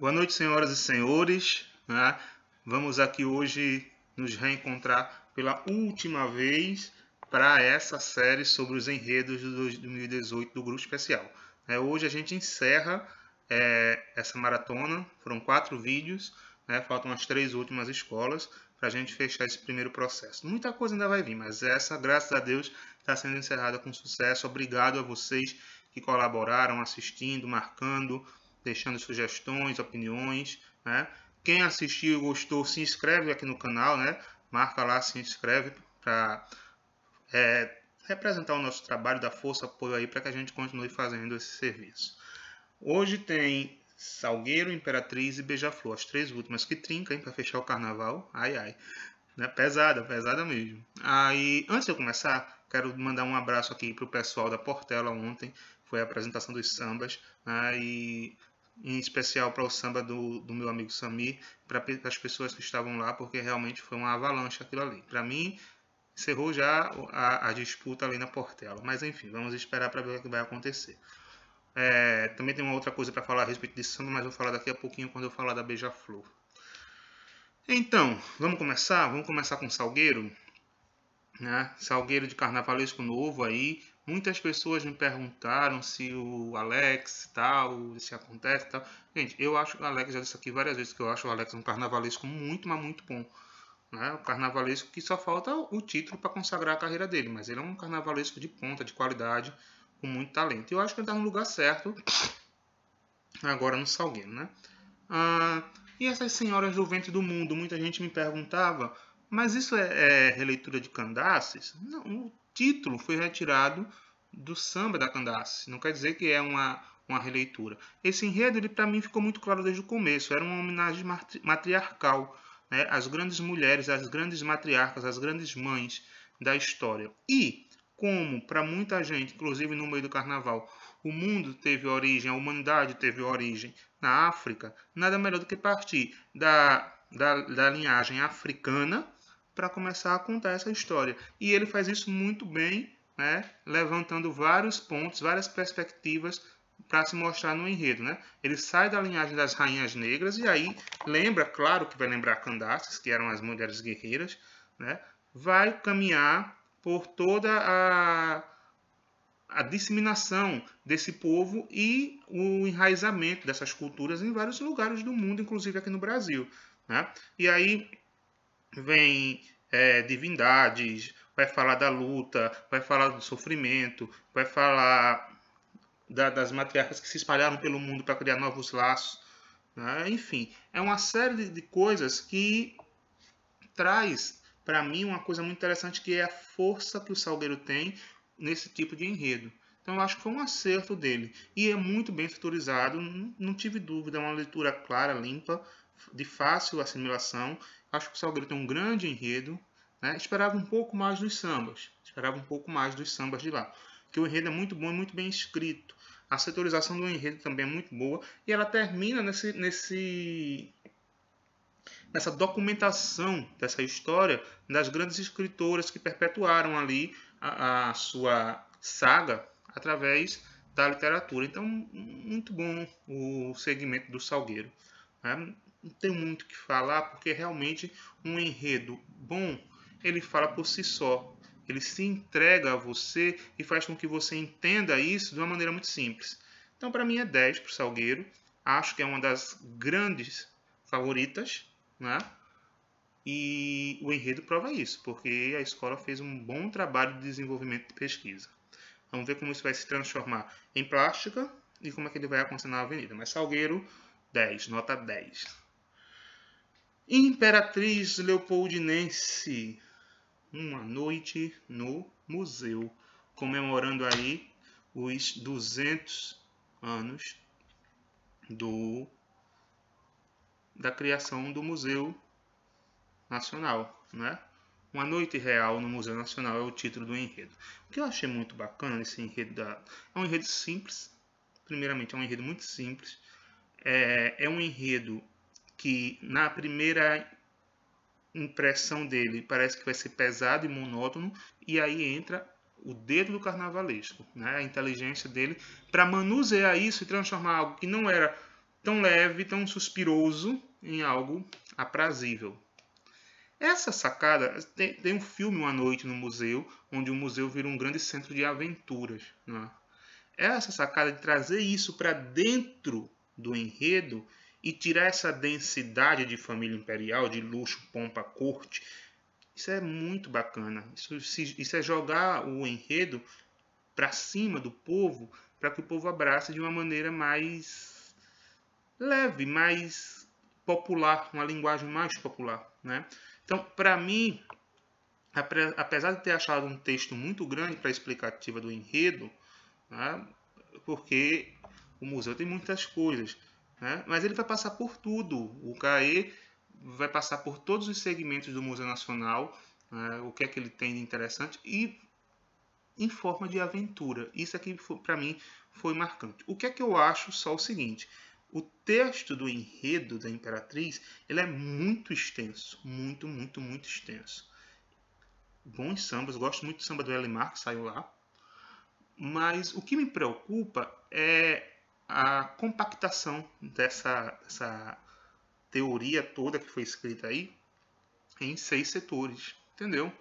Boa noite, senhoras e senhores. Né? Vamos aqui hoje nos reencontrar pela última vez para essa série sobre os enredos de 2018 do Grupo Especial. É, hoje a gente encerra é, essa maratona, foram quatro vídeos, né? faltam as três últimas escolas para a gente fechar esse primeiro processo. Muita coisa ainda vai vir, mas essa, graças a Deus, está sendo encerrada com sucesso. Obrigado a vocês que colaboraram assistindo, marcando, deixando sugestões, opiniões, né? Quem assistiu e gostou, se inscreve aqui no canal, né? Marca lá, se inscreve para é, representar o nosso trabalho, dar força, apoio aí para que a gente continue fazendo esse serviço. Hoje tem Salgueiro, Imperatriz e Beija-Flor, as três últimas que trinca, para fechar o carnaval. Ai, ai. Né? Pesada, pesada mesmo. Aí, antes de eu começar, quero mandar um abraço aqui pro pessoal da Portela ontem, foi a apresentação dos sambas, né? e em especial para o samba do, do meu amigo Samir, para as pessoas que estavam lá, porque realmente foi uma avalanche aquilo ali. Para mim, encerrou já a, a, disputa ali na Portela, mas enfim, vamos esperar para ver o que vai acontecer. É, também tem uma outra coisa para falar a respeito de samba, mas vou falar daqui a pouquinho quando eu falar da Beija-Flor. Então, vamos começar? Vamos começar com Salgueiro? Né? Salgueiro de Carnavalesco Novo aí, Muitas pessoas me perguntaram se o Alex tal, se acontece tal. Gente, eu acho o Alex, já disse aqui várias vezes que eu acho o Alex um carnavalesco muito, mas muito bom. Né? O carnavalesco que só falta o título para consagrar a carreira dele, mas ele é um carnavalesco de ponta, de qualidade, com muito talento. E eu acho que ele está no lugar certo agora no Salgueiro, né? Ah, e essas senhoras do ventre do mundo, muita gente me perguntava, mas isso é, é releitura de Candaces? Não, título foi retirado do samba da Candace. Não quer dizer que é uma, uma releitura. Esse enredo, ele para mim ficou muito claro desde o começo. Era uma homenagem matriarcal, né? As grandes mulheres, as grandes matriarcas, as grandes mães da história. E como para muita gente, inclusive no meio do carnaval, o mundo teve origem, a humanidade teve origem na África, nada melhor do que partir da, da, da linhagem africana para começar a contar essa história. E ele faz isso muito bem, né? levantando vários pontos, várias perspectivas para se mostrar no enredo, né? Ele sai da linhagem das rainhas negras e aí lembra, claro que vai lembrar Candace que eram as mulheres guerreiras, né? Vai caminhar por toda a, a disseminação desse povo e o enraizamento dessas culturas em vários lugares do mundo, inclusive aqui no Brasil, né? E aí vem é, divindades, vai falar da luta, vai falar do sofrimento, vai falar da, das matriarcas que se espalharam pelo mundo para criar novos laços. Né? Enfim, é uma série de coisas que traz para mim uma coisa muito interessante que é a força que o Salgueiro tem nesse tipo de enredo. Então eu acho que foi um acerto dele. E é muito bem estruturizado, não tive dúvida, é uma leitura clara, limpa, de fácil assimilação acho que o Salgueiro tem um grande enredo. Né? Esperava um pouco mais dos sambas. Esperava um pouco mais dos sambas de lá. Que o enredo é muito bom e muito bem escrito. A setorização do enredo também é muito boa. E ela termina nesse, nesse nessa documentação dessa história das grandes escritoras que perpetuaram ali a, a, sua saga através da literatura. Então, muito bom o segmento do Salgueiro. Né? não tem muito o que falar, porque realmente um enredo bom, ele fala por si só. Ele se entrega a você e faz com que você entenda isso de uma maneira muito simples. Então, para mim, é 10 para o Salgueiro. Acho que é uma das grandes favoritas, né? E o enredo prova isso, porque a escola fez um bom trabalho de desenvolvimento de pesquisa. Vamos ver como isso vai se transformar em plástica e como é que ele vai acontecer na avenida. Mas Salgueiro, 10, nota 10. Imperatriz Leopoldinense, uma noite no museu, comemorando aí os 200 anos do da criação do Museu Nacional, né? Uma Noite Real no Museu Nacional é o título do enredo. O que eu achei muito bacana nesse enredo da... é um enredo simples. Primeiramente, é um enredo muito simples. É, é um enredo que na primeira impressão dele parece que vai ser pesado e monótono, e aí entra o dedo do carnavalesco, né? a inteligência dele, para manusear isso e transformar algo que não era tão leve, tão suspiroso, em algo aprazível. Essa sacada tem, tem um filme Uma Noite no Museu, onde o museu vira um grande centro de aventuras. Né? Essa sacada de trazer isso para dentro do enredo e tirar essa densidade de família imperial, de luxo, pompa, corte, isso é muito bacana. Isso, isso é jogar o enredo para cima do povo, para que o povo abrace de uma maneira mais leve, mais popular, uma linguagem mais popular, né? Então, para mim, apesar de ter achado um texto muito grande para a explicativa do enredo, né? porque o museu tem muitas coisas, né? Mas ele vai passar por tudo. O CAE vai passar por todos os segmentos do Museu Nacional, né? o que é que ele tem de interessante, e em forma de aventura. Isso aqui, para mim, foi marcante. O que é que eu acho só o seguinte. O texto do enredo da Imperatriz ele é muito extenso, muito, muito, muito extenso. Bons sambas, gosto muito do samba do Elimar, que saiu lá. Mas o que me preocupa é a compactação dessa, dessa teoria toda que foi escrita aí em seis setores, entendeu?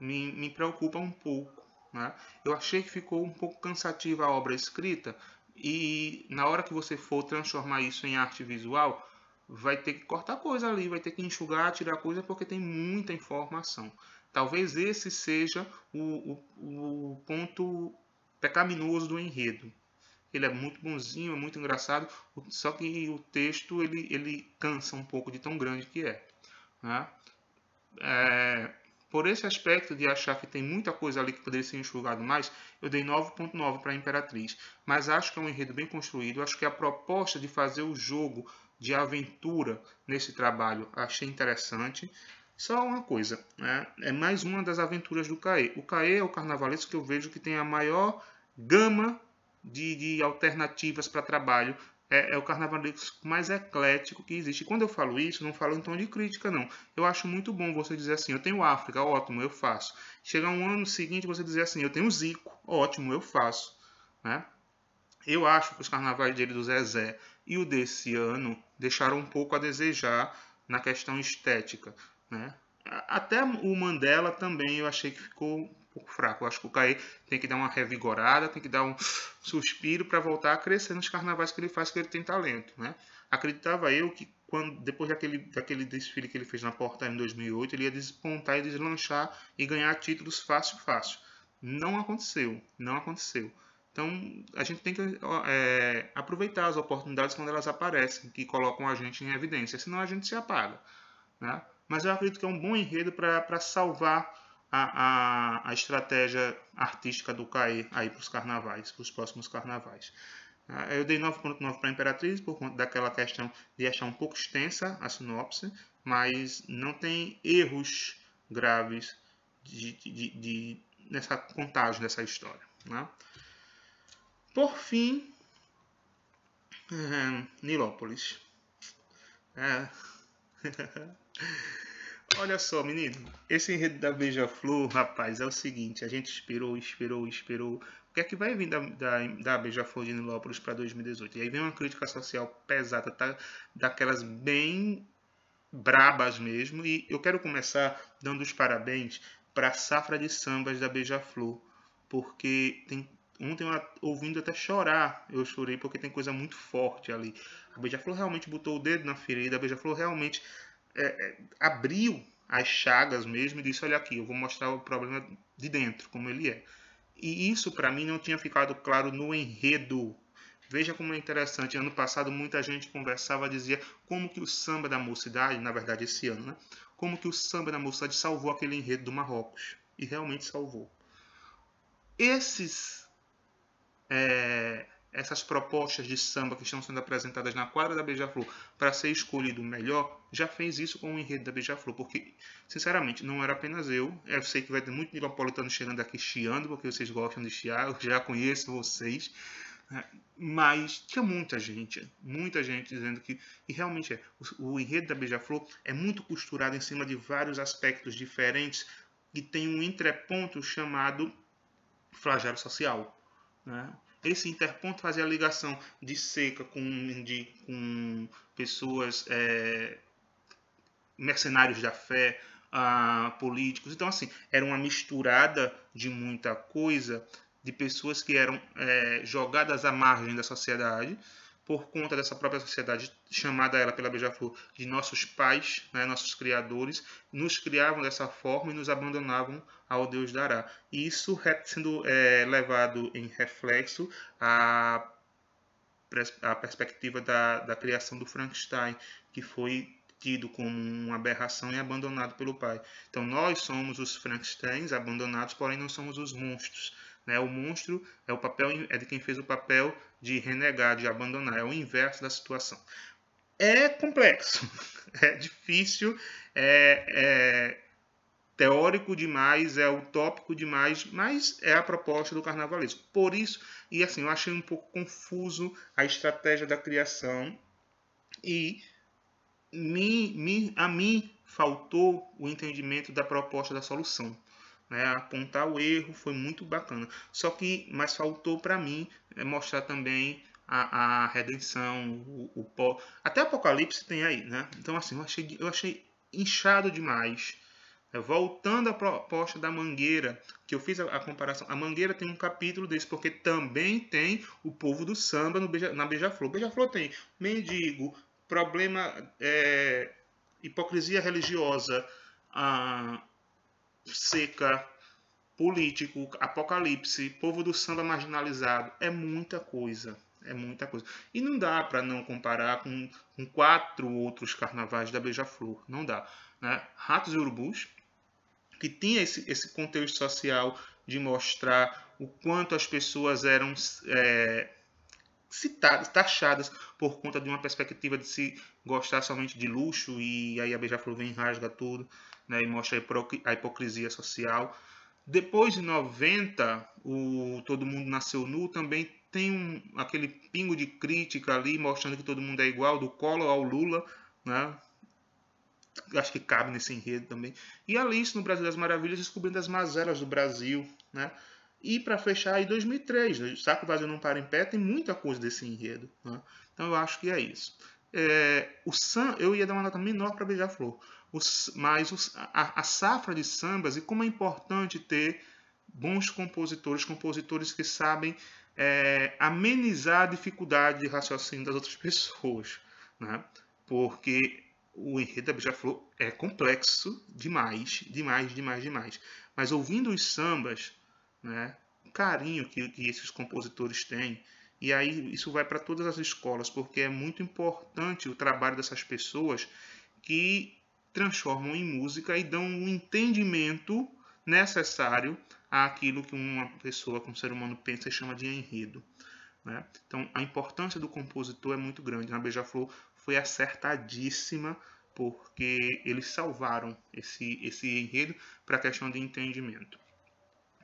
Me, me preocupa um pouco. Né? Eu achei que ficou um pouco cansativa a obra escrita e na hora que você for transformar isso em arte visual, vai ter que cortar coisa ali, vai ter que enxugar, tirar coisa, porque tem muita informação. Talvez esse seja o, o, o ponto pecaminoso do enredo ele é muito bonzinho, é muito engraçado, só que o texto ele, ele cansa um pouco de tão grande que é. Né? é por esse aspecto de achar que tem muita coisa ali que poderia ser enxugado mais, eu dei 9.9 para a Imperatriz. Mas acho que é um enredo bem construído, acho que a proposta de fazer o jogo de aventura nesse trabalho achei interessante. Só uma coisa, né? é mais uma das aventuras do CAE. O CAE é o carnavalesco que eu vejo que tem a maior gama de, de alternativas para trabalho. É, é o carnavalesco mais eclético que existe. quando eu falo isso, não falo em tom de crítica, não. Eu acho muito bom você dizer assim, eu tenho África, ótimo, eu faço. Chegar um ano seguinte, você dizer assim, eu tenho Zico, ótimo, eu faço. Né? Eu acho que os carnavais dele do Zezé e o desse ano deixaram um pouco a desejar na questão estética. Né? Até o Mandela também eu achei que ficou pouco fraco. Eu acho que o Caê tem que dar uma revigorada, tem que dar um suspiro para voltar a crescer nos carnavais que ele faz, que ele tem talento, né? Acreditava eu que quando depois daquele, daquele desfile que ele fez na Porta em 2008, ele ia despontar e deslanchar e ganhar títulos fácil, fácil. Não aconteceu, não aconteceu. Então, a gente tem que é, aproveitar as oportunidades quando elas aparecem, que colocam a gente em evidência, senão a gente se apaga. Né? Mas eu acredito que é um bom enredo para salvar a, a, a estratégia artística do CAE aí para os carnavais, para os próximos carnavais. Ah, eu dei 9.9 para a Imperatriz por conta daquela questão de achar um pouco extensa a sinopse, mas não tem erros graves de, de, de, nessa contagem dessa história. Né? Por fim, é, Nilópolis. É. Olha só, menino. Esse enredo da Beija-Flor, rapaz, é o seguinte: a gente esperou, esperou, esperou. O que é que vai vir da, da, da Beija-Flor de Nilópolis para 2018? E aí vem uma crítica social pesada, tá? Daquelas bem brabas mesmo. E eu quero começar dando os parabéns para a safra de sambas da Beija-Flor, porque tem ontem eu ouvindo até chorar, eu chorei porque tem coisa muito forte ali. A Beija-Flor realmente botou o dedo na ferida, a Beija-Flor realmente é, é, abriu as chagas mesmo e disse: Olha aqui, eu vou mostrar o problema de dentro, como ele é. E isso para mim não tinha ficado claro no enredo. Veja como é interessante. Ano passado muita gente conversava, dizia como que o samba da mocidade, na verdade esse ano, né? Como que o samba da mocidade salvou aquele enredo do Marrocos. E realmente salvou. Esses é, essas propostas de samba que estão sendo apresentadas na quadra da Beija-Flor para ser escolhido o melhor, já fez isso com o enredo da Beija-Flor, porque, sinceramente, não era apenas eu. Eu sei que vai ter muito nilopolitano chegando aqui chiando, porque vocês gostam de chiar, eu já conheço vocês. Né? Mas tinha muita gente, muita gente dizendo que, e realmente é, o, o enredo da Beija-Flor é muito costurado em cima de vários aspectos diferentes e tem um entreponto chamado flagelo social. Né? esse interponto fazia a ligação de seca com, de, com pessoas, é, mercenários da fé, ah, políticos. Então, assim, era uma misturada de muita coisa, de pessoas que eram é, jogadas à margem da sociedade, por conta dessa própria sociedade chamada ela pela Beija-Flor de nossos pais, né, nossos criadores, nos criavam dessa forma e nos abandonavam ao Deus dará. isso sendo é, levado em reflexo à, a perspectiva da, da criação do Frankenstein, que foi tido como uma aberração e abandonado pelo pai. Então nós somos os Frankensteins abandonados, porém não somos os monstros. Né? O monstro é o papel é de quem fez o papel de renegar, de abandonar. É o inverso da situação. É complexo, é difícil, é, é teórico demais, é utópico demais, mas é a proposta do carnavalesco. Por isso, e assim, eu achei um pouco confuso a estratégia da criação e me, me, a mim faltou o entendimento da proposta da solução né, apontar o erro, foi muito bacana. Só que, mas faltou para mim é mostrar também a, a redenção, o, o pó. Até Apocalipse tem aí, né? Então, assim, eu achei, eu achei inchado demais. É, voltando à proposta da mangueira, que eu fiz a, a, comparação, a mangueira tem um capítulo desse, porque também tem o povo do samba no beija, na Beija-Flor. Beija-Flor tem mendigo, problema, é, hipocrisia religiosa, ah, seca, político, apocalipse, povo do samba marginalizado. É muita coisa. É muita coisa. E não dá para não comparar com, com, quatro outros carnavais da Beija-Flor. Não dá. Né? Ratos e Urubus, que tinha esse, esse contexto social de mostrar o quanto as pessoas eram é, citadas, taxadas por conta de uma perspectiva de se gostar somente de luxo e aí a Beija-Flor vem e rasga tudo né, e mostra a hipocrisia social. Depois de 90, o Todo Mundo Nasceu Nu também tem um, aquele pingo de crítica ali, mostrando que todo mundo é igual, do Collor ao Lula, né? Acho que cabe nesse enredo também. E Alice no Brasil das Maravilhas descobrindo as mazelas do Brasil, né? E para fechar, em 2003, né, Saco Vazio Não Para em Pé, tem muita coisa desse enredo. Né? Então eu acho que é isso. É, o Sam, eu ia dar uma nota menor para Beija-Flor os, mais os, a, a safra de sambas e como é importante ter bons compositores, compositores que sabem é, amenizar a dificuldade de raciocínio das outras pessoas, né? porque o enredo da Beija-Flor é complexo demais, demais, demais, demais. Mas ouvindo os sambas, né, o carinho que, que esses compositores têm, e aí isso vai para todas as escolas, porque é muito importante o trabalho dessas pessoas que transformam em música e dão o um entendimento necessário àquilo que uma pessoa, como um ser humano pensa e chama de enredo. Né? Então, a importância do compositor é muito grande. Na Beija-Flor foi acertadíssima porque eles salvaram esse, esse enredo para a questão de entendimento.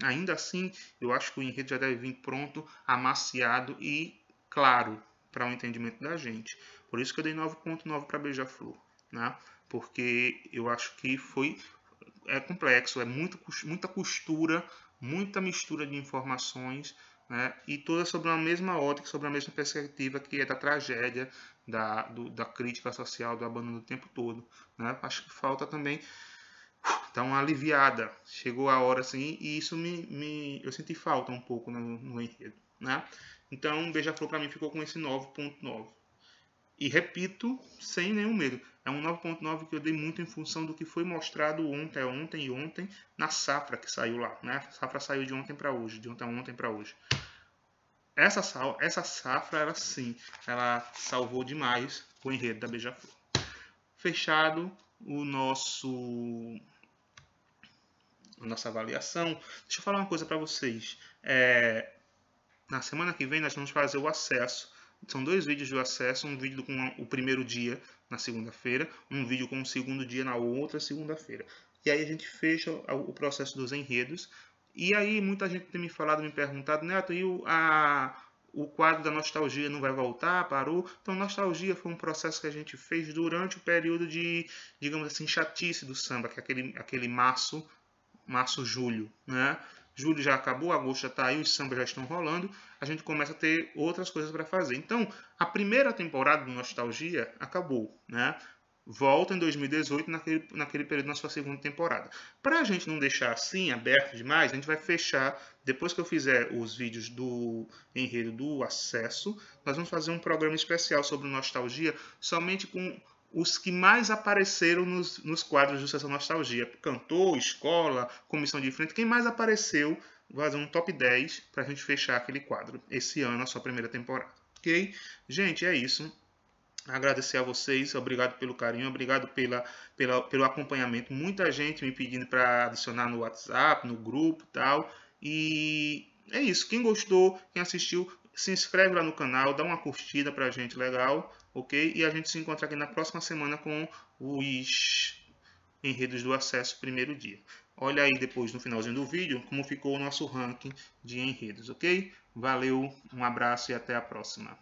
Ainda assim, eu acho que o enredo já deve vir pronto, amaciado e claro para o entendimento da gente. Por isso que eu dei 9.9 para Beija-Flor. Né? porque eu acho que foi é complexo, é muito, muita costura, muita mistura de informações, né? e toda sobre uma mesma ótica, sobre a mesma perspectiva que é da tragédia, da, do, da crítica social, do abandono o tempo todo. Né? Acho que falta também dar tá uma aliviada. Chegou a hora assim, e isso me, me eu senti falta um pouco no, no enredo. Né? Então, Beija-Flor para mim ficou com esse 9.9. E repito, sem nenhum medo. É um 9.9 que eu dei muito em função do que foi mostrado ontem, ontem e ontem, na safra que saiu lá. Né? A safra saiu de ontem para hoje, de ontem a ontem para hoje. Essa, sal, essa safra, ela sim, ela salvou demais o enredo da Beija-Flor. Fechado o nosso a nossa avaliação. Deixa eu falar uma coisa para vocês. É, na semana que vem nós vamos fazer o acesso. São dois vídeos do acesso, um vídeo com o primeiro dia na segunda-feira, um vídeo com o segundo dia na outra segunda-feira. E aí a gente fecha o processo dos enredos. E aí muita gente tem me falado, me perguntado, Neto, e o, a, o quadro da nostalgia não vai voltar, parou. Então, nostalgia foi um processo que a gente fez durante o período de, digamos assim, chatice do samba, que é aquele, aquele março, março-julho, né? julho já acabou, agosto já está aí, os sambas já estão rolando, a gente começa a ter outras coisas para fazer. Então, a primeira temporada do Nostalgia acabou, né? Volta em 2018, naquele, naquele período na sua segunda temporada. Para a gente não deixar assim aberto demais, a gente vai fechar, depois que eu fizer os vídeos do enredo do acesso, nós vamos fazer um programa especial sobre nostalgia, somente com os que mais apareceram nos, nos quadros do Sessão Nostalgia. Cantor, escola, comissão de frente, quem mais apareceu, vou fazer um top 10 para a gente fechar aquele quadro esse ano, a sua primeira temporada. Ok? Gente, é isso. Agradecer a vocês, obrigado pelo carinho, obrigado pela, pela pelo acompanhamento. Muita gente me pedindo para adicionar no WhatsApp, no grupo tal. E é isso. Quem gostou, quem assistiu, se inscreve lá no canal, dá uma curtida pra gente, legal, ok? E a gente se encontra aqui na próxima semana com os enredos do acesso primeiro dia. Olha aí depois no finalzinho do vídeo como ficou o nosso ranking de enredos, ok? Valeu, um abraço e até a próxima.